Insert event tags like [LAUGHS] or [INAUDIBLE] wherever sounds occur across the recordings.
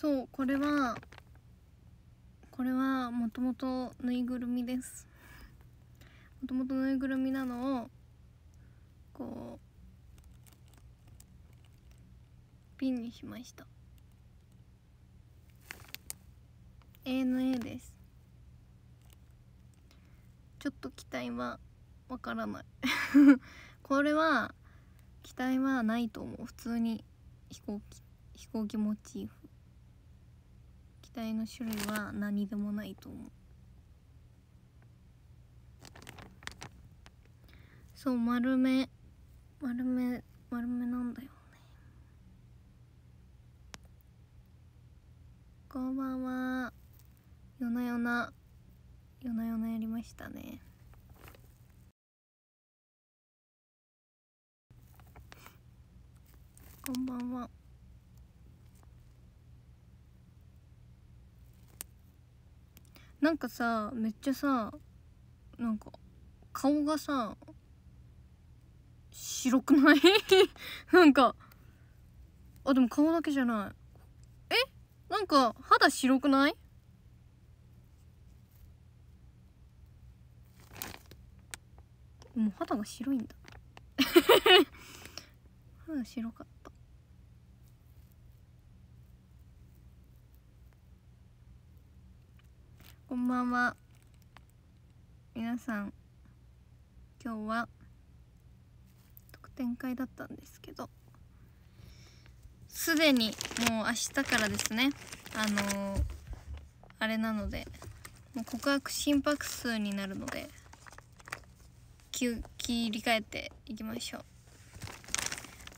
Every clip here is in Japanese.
そうこれはこれはもともとぬいぐるみですもともとぬいぐるみなのをこうピンにしました ANA ですちょっと期待はわからない [LAUGHS] これは期待はないと思う普通に飛行機飛行機モチーフ体の種類は何でもないと思うそう丸め丸め丸めなんだよねこんばんは夜な夜な夜な夜なやりましたねこんばんはなんかさめっちゃさなんか顔がさ白くない [LAUGHS] なんかあでも顔だけじゃないえなんか肌白くないもう肌が白いんだ [LAUGHS] 肌白かったこんばんは。皆さん、今日は特典会だったんですけど、すでにもう明日からですね、あのー、あれなので、もう告白心拍数になるので、切り替えていきましょう。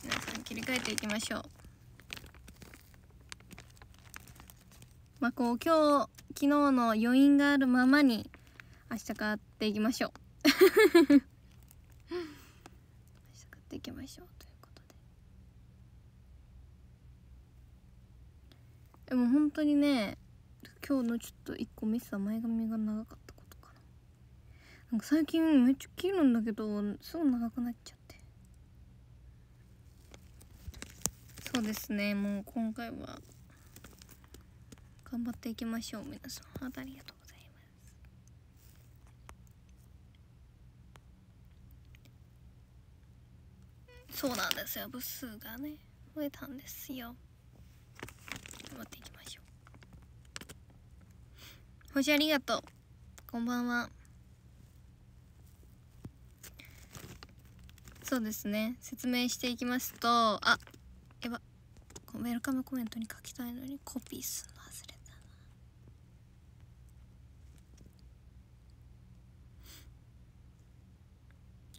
皆さん切り替えていきましょう。まあこう今日昨日の余韻があるままに明日買っていきましょう [LAUGHS] 明日買っていきましょうということででも本当にね今日のちょっと1個ミスは前髪が長かったことかななんか最近めっちゃ切るんだけどすぐ長くなっちゃってそうですねもう今回は頑張っていきましょう皆さんありがとうございますそうなんですよ部数がね増えたんですよ頑張っていきましょう星ありがとうこんばんはそうですね説明していきますとあやばウェルカムコメントに書きたいのにコピーすんな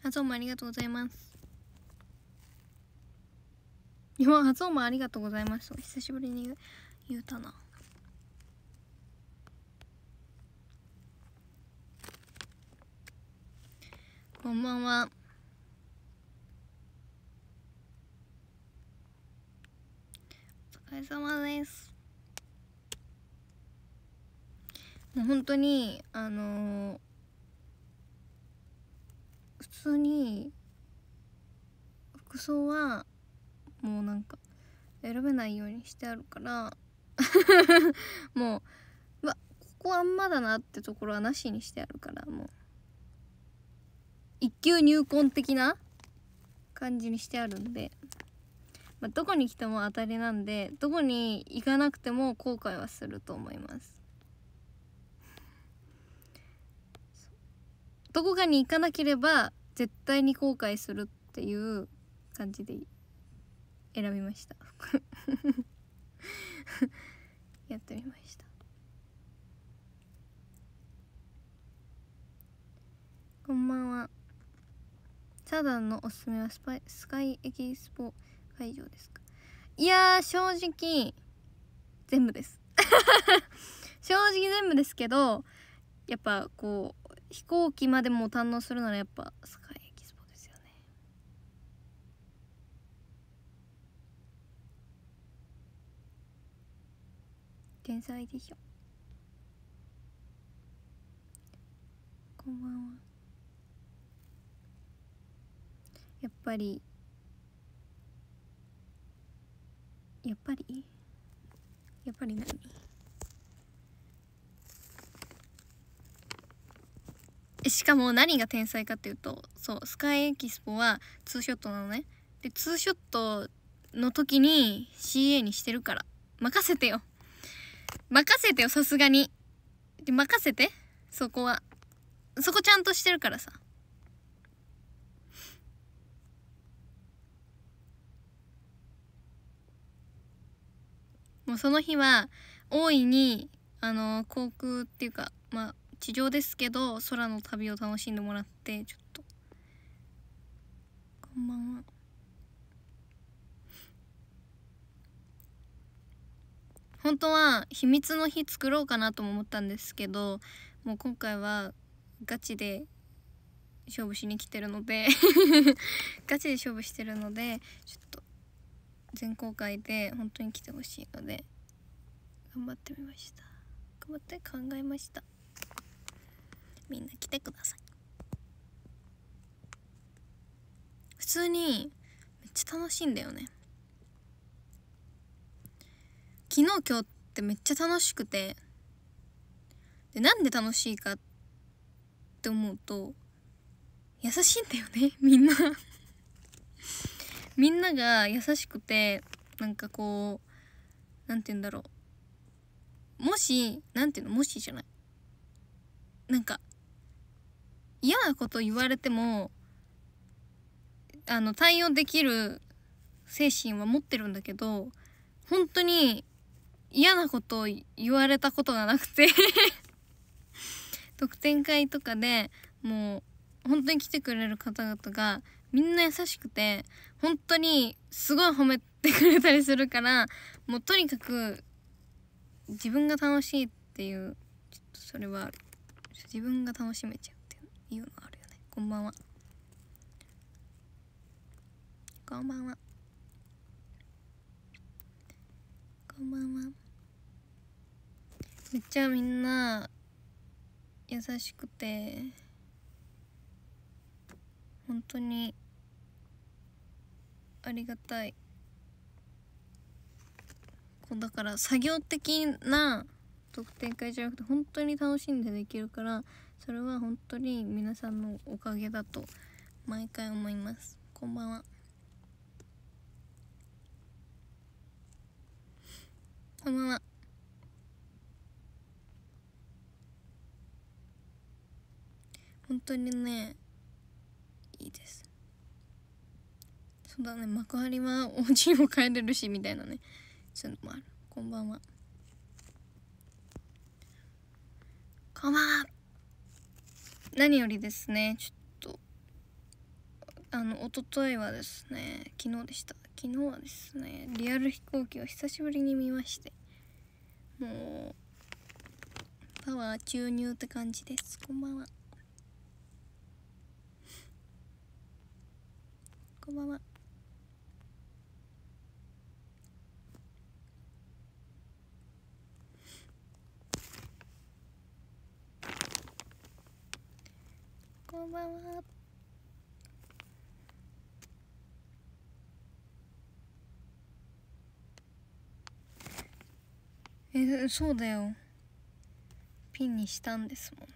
発音もありがとうございます日本初音もありがとうございます久しぶりに言うたなこんばんはお疲れ様ですもう本当にあのー通に服装はもうなんか選べないようにしてあるから [LAUGHS] もうわここあんまだなってところはなしにしてあるからもう一級入魂的な感じにしてあるんで、まあ、どこに来ても当たりなんでどこに行かなくても後悔はすると思いますどこかに行かなければ絶対に後悔するっていう感じで選びました [LAUGHS] やってみましたこんばんはサダンのおすすめはスパイスカイエキスポ会場ですかいや正直全部です [LAUGHS] 正直全部ですけどやっぱこう飛行機までも堪能するならやっぱス天才でしょこんばんはやっぱりやっぱりやっぱり何しかも何が天才かっていうとそうスカイエキスポはツーショットなのねでツーショットの時に CA にしてるから任せてよ任せてよ、さすがに。で、任せて。そこは。そこちゃんとしてるからさ。もうその日は、大いに、あの、航空っていうか、まあ、地上ですけど、空の旅を楽しんでもらって、ちょっと。こんばんは。本当は秘密の日作ろうかなとも思ったんですけどもう今回はガチで勝負しに来てるので [LAUGHS] ガチで勝負してるのでちょっと全公開で本当に来てほしいので頑張ってみました頑張って考えましたみんな来てください普通にめっちゃ楽しいんだよね昨日今日ってめっちゃ楽しくてでなんで楽しいかって思うと優しいんだよね [LAUGHS] みんなみんなが優しくてなんかこう何て言うんだろうもし何て言うのもしじゃないなんか嫌なこと言われてもあの対応できる精神は持ってるんだけど本当に嫌なことを言われたことがなくて [LAUGHS] 特典会とかでもう本当に来てくれる方々がみんな優しくて本当にすごい褒めてくれたりするからもうとにかく自分が楽しいっていうちょっとそれは自分が楽しめちゃうっていうのあるよねこんばんはこんばんはこんばんはめっちゃみんな優しくて本当にありがたいこうだから作業的な特典会じゃなくて本当に楽しんでできるからそれは本当に皆さんのおかげだと毎回思いますこんばんはこんばんは本当にねいいですそうだね幕張はお家も帰れるしみたいなねそういうのもあるこんばんはこんばんは何よりですねちょっとあの一昨日はですね昨日でした昨日はですねリアル飛行機を久しぶりに見ましてもうパワー注入って感じですこんばんはこんばんはこんばんはえそうだよピンにしたんですもんね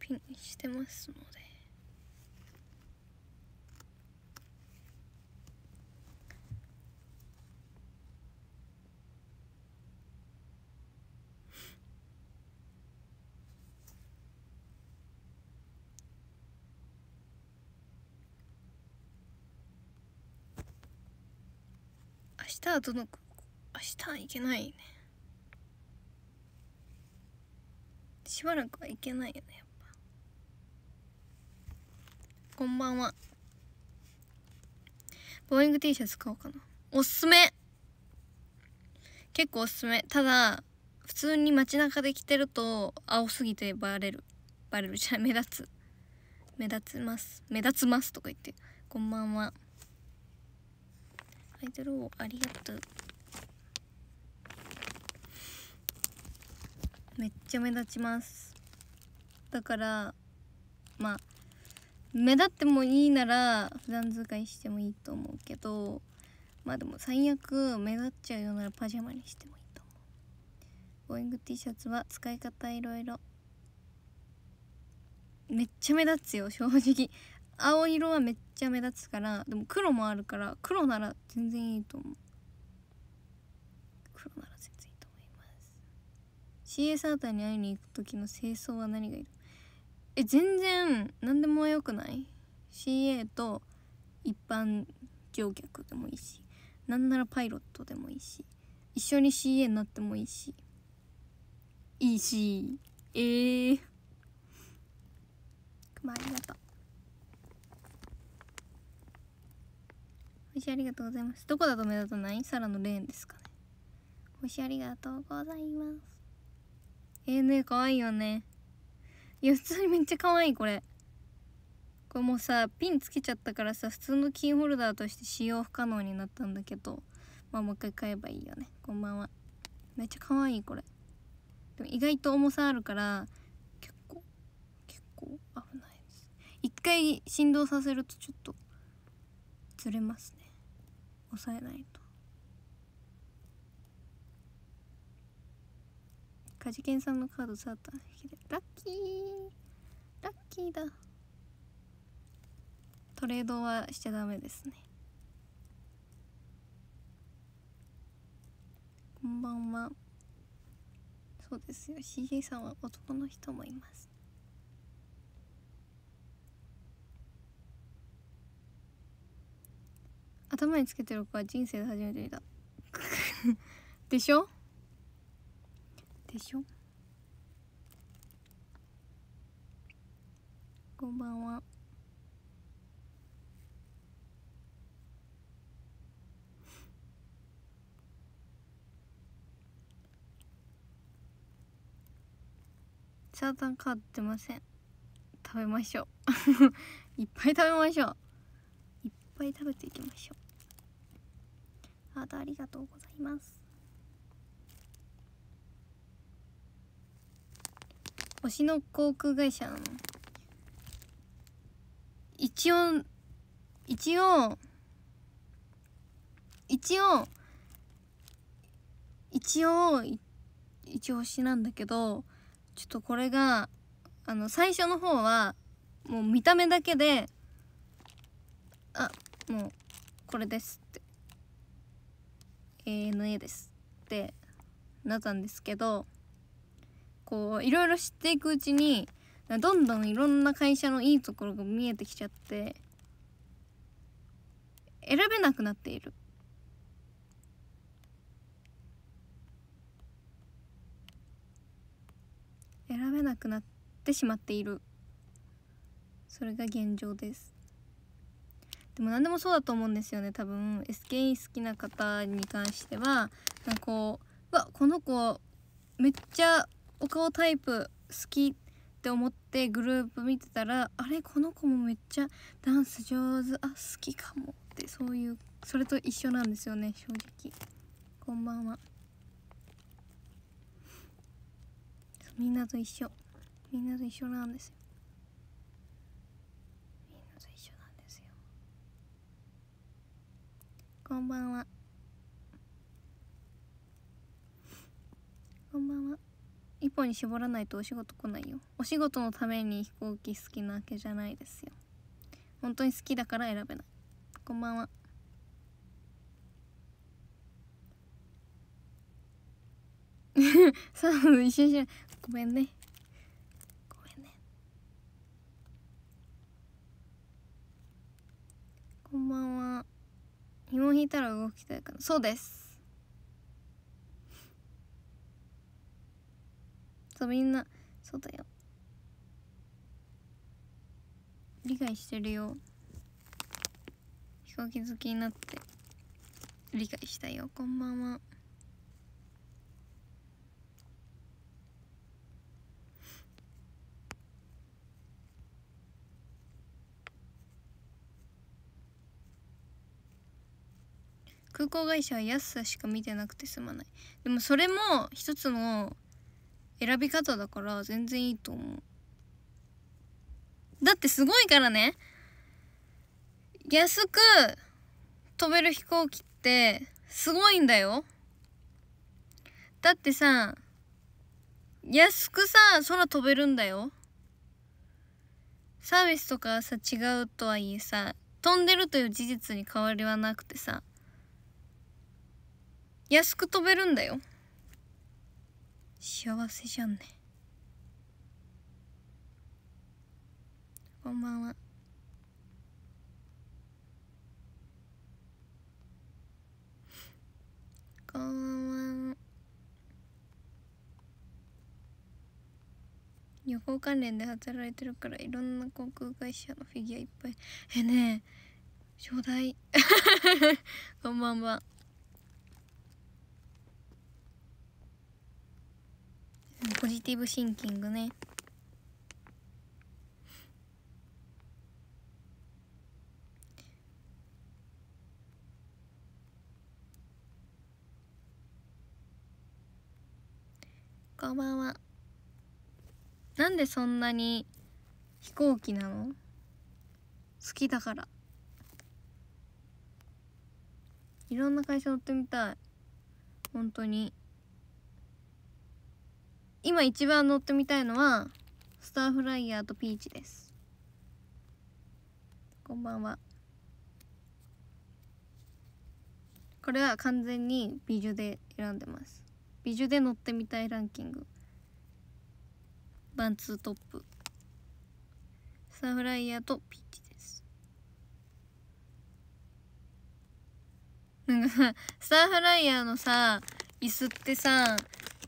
ピンにしてますのではどの明日行けないねしばらくは行けないよねやっぱこんばんはボーイング T シャツ買おうかなおすすめ結構おすすめただ普通に街中で着てると青すぎてバレるバレるじゃ目立つ目立つます目立つますとか言ってこんばんはアイドルをありがとうめっちゃ目立ちますだからまあ目立ってもいいなら普段使いしてもいいと思うけどまあでも最悪目立っちゃうようならパジャマにしてもいいと思うボーイング T シャツは使い方いろいろめっちゃ目立つよ正直青色はめっちゃ目立つからでも黒もあるから黒なら全然いいと思う黒なら全然いいと思います CS アーターに会いに行く時の清掃は何がいるえ全然何でもよくない CA と一般乗客でもいいしなんならパイロットでもいいし一緒に CA になってもいいしいいしええー、[LAUGHS] まあありがとう星ありがとうございますどこだと目立たないサラのレーンですかね星ありがとうございますえー、ね可愛いよねいや普通にめっちゃ可愛いこれこれもうさピンつけちゃったからさ普通のキーホルダーとして使用不可能になったんだけどまあもう一回買えばいいよねこんばんはめっちゃ可愛いこれでも意外と重さあるから結構結構危ないです一回振動させるとちょっとずれますね抑えないとカジケンさんのカードサータ引きでラッキーラッキーだトレードはしちゃダメですねこんばんはそうですよ CA さんは男の人もいます頭につけてる子は人生で初めて見た [LAUGHS] でしょでしょこんばんはサータンカード出ません食べましょう [LAUGHS] いっぱい食べましょういっぱい食べていきましょうハートありがとうございます推しの航空会社の一応一応一応一応一応推しなんだけどちょっとこれがあの最初の方はもう見た目だけであもうこれです ANA ですってなったんですけどこういろいろ知っていくうちにどんどんいろんな会社のいいところが見えてきちゃって選べなくなっている。選べなくなってしまっているそれが現状ですでも何でもそうだと思うんですよね多分 SKE 好きな方に関してはなんかこうわこの子めっちゃお顔タイプ好きって思ってグループ見てたらあれこの子もめっちゃダンス上手あ好きかもってそういうそれと一緒なんですよね正直こんばんはみんなと一緒みんなと一緒なんですよこんばんはこんばんは一本に絞らないとお仕事来ないよお仕事のために飛行機好きなわけじゃないですよ本当に好きだから選べないこんばんは [LAUGHS] さあ一緒じゃごめんねごめんねこんばんは紐引いたら動きたいかなそうですそうみんなそうだよ理解してるよ飛行機好きになって理解したよこんばんは空港会社は安さしか見てなくてすまないでもそれも一つの選び方だから全然いいと思うだってすごいからね安く飛べる飛行機ってすごいんだよだってさ安くさ空飛べるんだよサービスとかさ違うとはいえさ飛んでるという事実に変わりはなくてさ安く飛べるんだよ幸せじゃんねこんばんはこんばんは旅行関連で働いてるからいろんな航空会社のフィギュアいっぱいえねえちょうだい [LAUGHS] こんばんはポジティブシンキングねこんばんはなんでそんなに飛行機なの好きだからいろんな会社乗ってみたい本当に今一番乗ってみたいのはスターフライヤーとピーチですこんばんはこれは完全に美女で選んでます美女で乗ってみたいランキングバンツートップスターフライヤーとピーチですなんかさスターフライヤーのさ椅子ってさ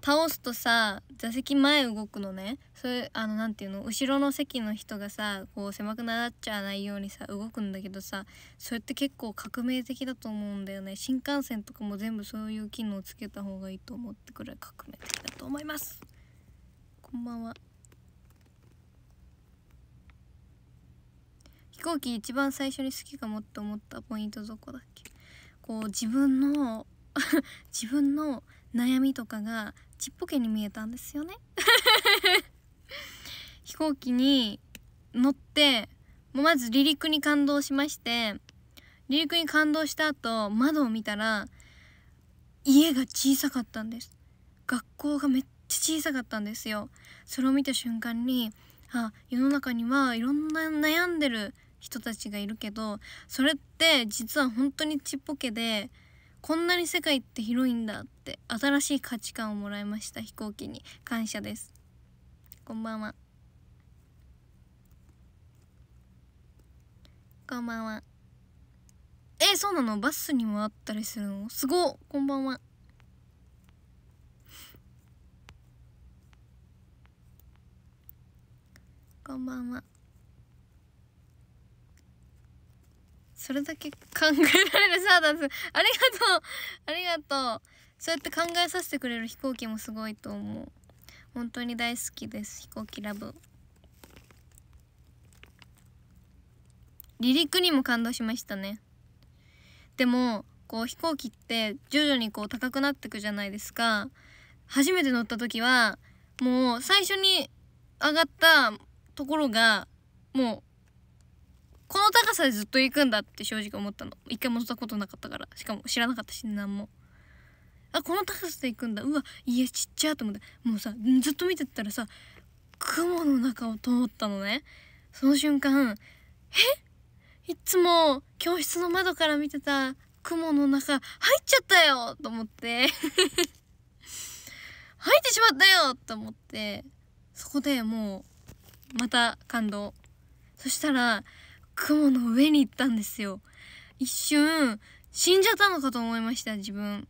倒すとさ座席前動くのねそういうあの何ていうの後ろの席の人がさこう狭くなっちゃわないようにさ動くんだけどさそれって結構革命的だと思うんだよね新幹線とかも全部そういう機能つけた方がいいと思ってくらい革命的だと思いますこんばんは飛行機一番最初に好きかもって思ったポイントどこだっけこう自分の [LAUGHS] 自分の悩みとかがちっぽけに見えたんですよね [LAUGHS] 飛行機に乗ってもうまず離陸に感動しまして離陸に感動した後窓を見たら家が小さかったんです学校がめっちゃ小さかったんですよそれを見た瞬間にあ世の中にはいろんな悩んでる人たちがいるけどそれって実は本当にちっぽけでこんなに世界って広いんだって新しい価値観をもらいました飛行機に感謝ですこんばんはこんばんはえそうなのバスにもあったりするのすごこんばんはこんばんはそれだけ考えられるサーダスありがとうありがとうそうやって考えさせてくれる飛行機もすごいと思う本当に大好きです飛行機ラブ離陸にも感動しましたねでもこう飛行機って徐々にこう高くなってくじゃないですか初めて乗った時はもう最初に上がったところがもうこの高さでずっと行くんだって正直思ったの一回戻ったことなかったからしかも知らなかったし何もあこの高さで行くんだうわ家ちっちゃと思ってもうさずっと見てたらさ雲の中を通ったのねその瞬間えいつも教室の窓から見てた雲の中入っちゃったよと思って [LAUGHS] 入ってしまったよと思ってそこでもうまた感動そしたら雲の上に行ったんですよ一瞬死んじゃったのかと思いました自分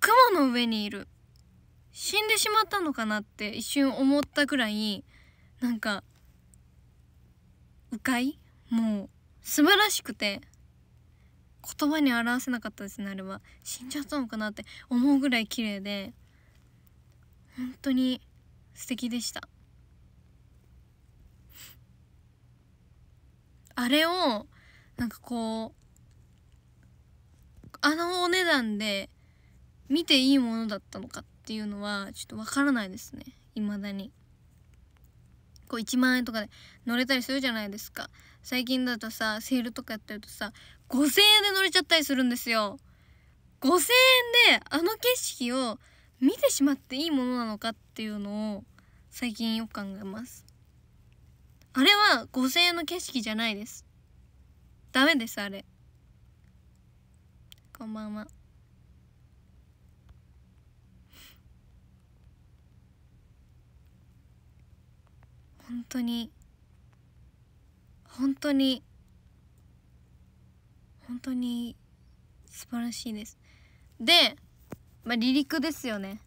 雲の上にいる死んでしまったのかなって一瞬思ったぐらいなんか迂回もう素晴らしくて言葉に表せなかったですねあれは死んじゃったのかなって思うぐらい綺麗で本当に素敵でしたあれをなんかこうあのお値段で見ていいものだったのかっていうのはちょっとわからないですね未だにこう1万円とかで乗れたりするじゃないですか最近だとさセールとかやってるとさ5000円で乗れちゃったりするんですよ5000円であの景色を見てしまっていいものなのかっていうのを最近よく考えますあれは5000円の景色じゃないですダメですあれこんばんは本当に本当に本当に素晴らしいですで、まあ、離陸ですよね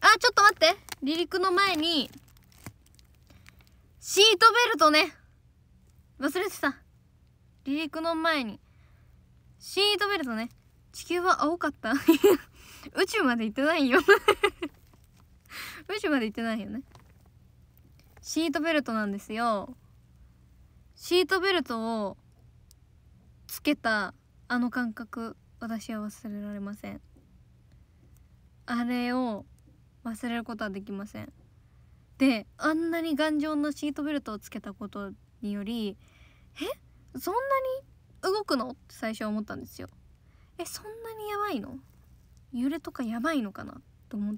あちょっと待って離陸の前にシートベルトね忘れてた離陸の前にシートベルトね地球は青かった [LAUGHS] 宇宙まで行ってないよ [LAUGHS] 宇宙まで行ってないよねシートベルトなんですよシートベルトをつけたあの感覚私は忘れられませんあれを忘れることはできませんであんなに頑丈なシートベルトをつけたことによりえそんなに動くのって最初思ったんですよえそんなにやばいの揺れとかやばいのかなと思っ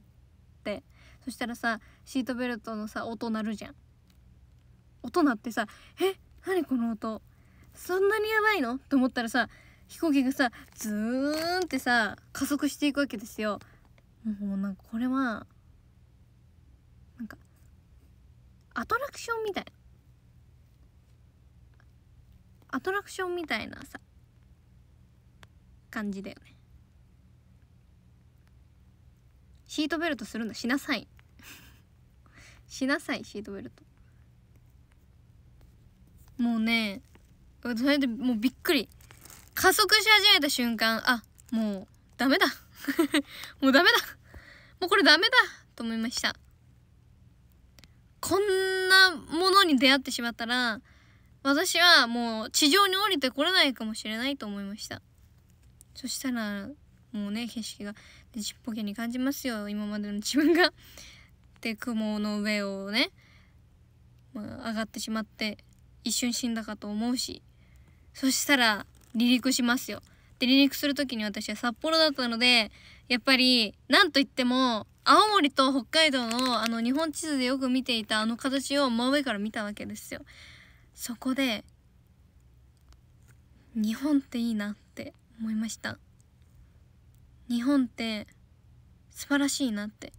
てそしたらさシートベルトのさ音鳴るじゃん音鳴ってさえ何この音そんなにやばいのと思ったらさ飛行機がさズーンってさ加速していくわけですよもうなんかこれはアトラクションみたいなアトラクションみたいなさ感じだよねシートベルトするのしなさい [LAUGHS] しなさいシートベルトもうねそれでもうびっくり加速し始めた瞬間あもうダメだ [LAUGHS] もうダメだもうこれダメだと思いましたこんなものに出会ってしまったら私はもう地上に降りてこれないかもしれないと思いましたそしたらもうね景色がでちっぽけに感じますよ今までの自分が。で雲の上をね、まあ、上がってしまって一瞬死んだかと思うしそしたら離陸しますよ。で離陸する時に私は札幌だったのでやっぱり何と言っても青森と北海道のあの日本地図でよく見ていたあの形を真上から見たわけですよ。そこで日本っていいなって思いました。日本って素晴らしいなって。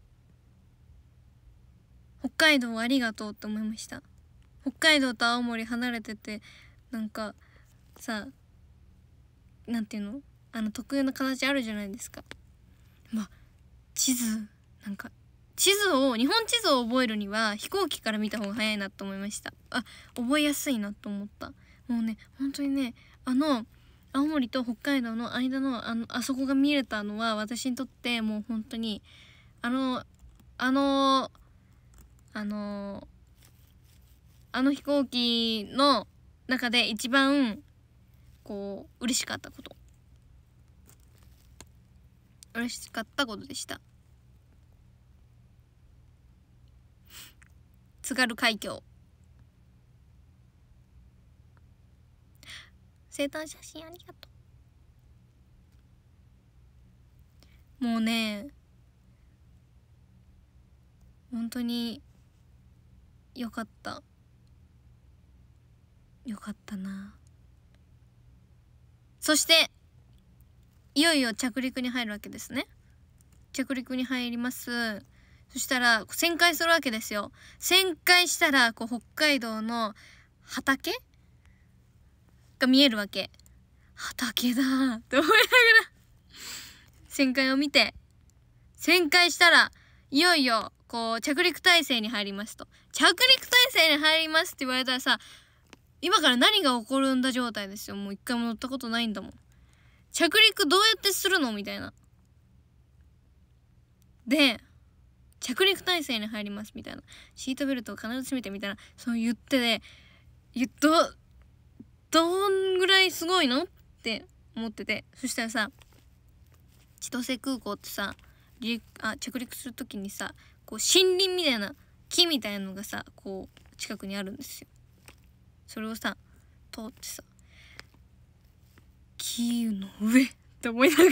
北海道ありがとうって思いました。北海道と青森離れててなんかさなんていうのあの特有の形あるじゃないですか。まあ地図なんか地図を日本地図を覚えるには飛行機から見た方が早いなと思いましたあ覚えやすいなと思ったもうね本当にねあの青森と北海道の間のあのあそこが見れたのは私にとってもう本当にあのあのあのあの飛行機の中で一番こう嬉しかったこと嬉しかったことでした。津軽海峡生誕写真ありがとうもうね本当によかったよかったなそしていよいよ着陸に入るわけですね着陸に入りますそしたら旋回するわけですよ旋回したらこう北海道の畑が見えるわけ畑だーって思いながら旋回を見て旋回したらいよいよこう着陸体制に入りますと着陸体制に入りますって言われたらさ今から何が起こるんだ状態ですよもう一回も乗ったことないんだもん着陸どうやってするのみたいなで着陸体制に入りますみたいなシートベルトを必ず締めてみたいなそう言ってで、ね、どどんぐらいすごいのって思っててそしたらさ千歳空港ってさあ着陸する時にさこう森林みたいな木みたいなのがさこう近くにあるんですよ。それをさ通ってさ木の上って思いながら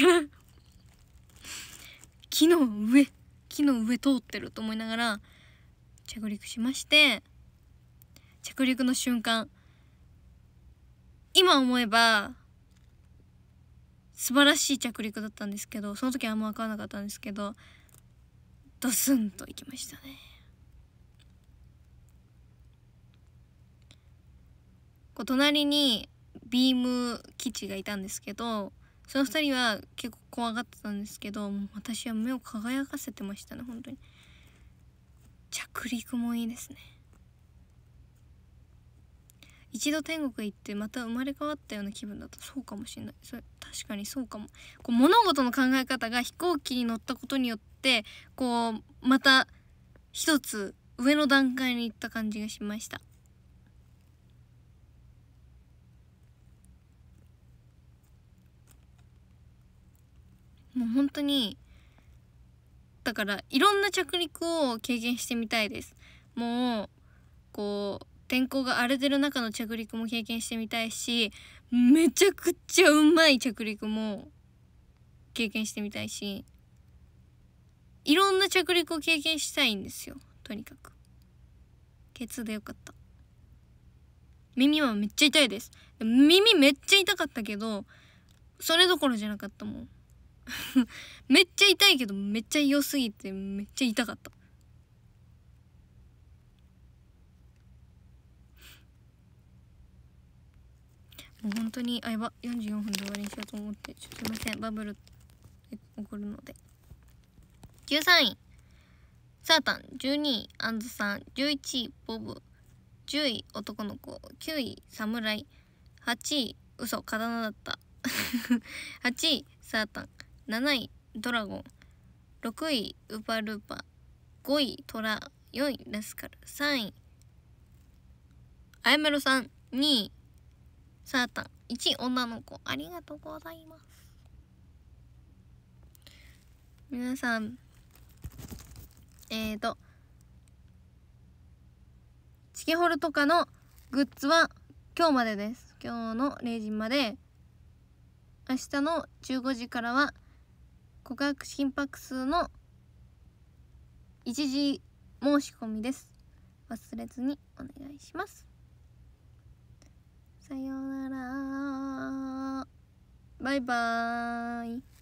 木の上の上通ってると思いながら着陸しまして着陸の瞬間今思えば素晴らしい着陸だったんですけどその時はあんま分からなかったんですけどドスンと行きましたねこう隣にビーム基地がいたんですけどその2人は結構怖がってたんですけど私は目を輝かせてましたね本当に着陸もいいですね一度天国行ってまた生まれ変わったような気分だとそうかもしれないそれ確かにそうかもこう物事の考え方が飛行機に乗ったことによってこうまた一つ上の段階に行った感じがしましたもう本当にだからいろんな着陸を経験してみたいですもうこう天候が荒れてる中の着陸も経験してみたいしめちゃくちゃうまい着陸も経験してみたいしいろんな着陸を経験したいんですよとにかくケツでよかった耳はめっちゃ痛いです耳めっちゃ痛かったけどそれどころじゃなかったもん [LAUGHS] めっちゃ痛いけどめっちゃ良すぎてめっちゃ痛かったもう本当にあやば44分で終わりにしようと思ってちょっとすいませんバブル起こるので13位サータン12位アンズさん11位ボブ10位男の子9位侍8位嘘刀だった8 [LAUGHS] 位サータン7位ドラゴン6位ウパルーパ5位トラ4位ラスカル3位あやめろさん2位サータン1位女の子ありがとうございます皆さんえーとチキホルとかのグッズは今日までです今日の0時まで明日の15時からは告白心拍数の一時申し込みです忘れずにお願いしますさようならバイバーイ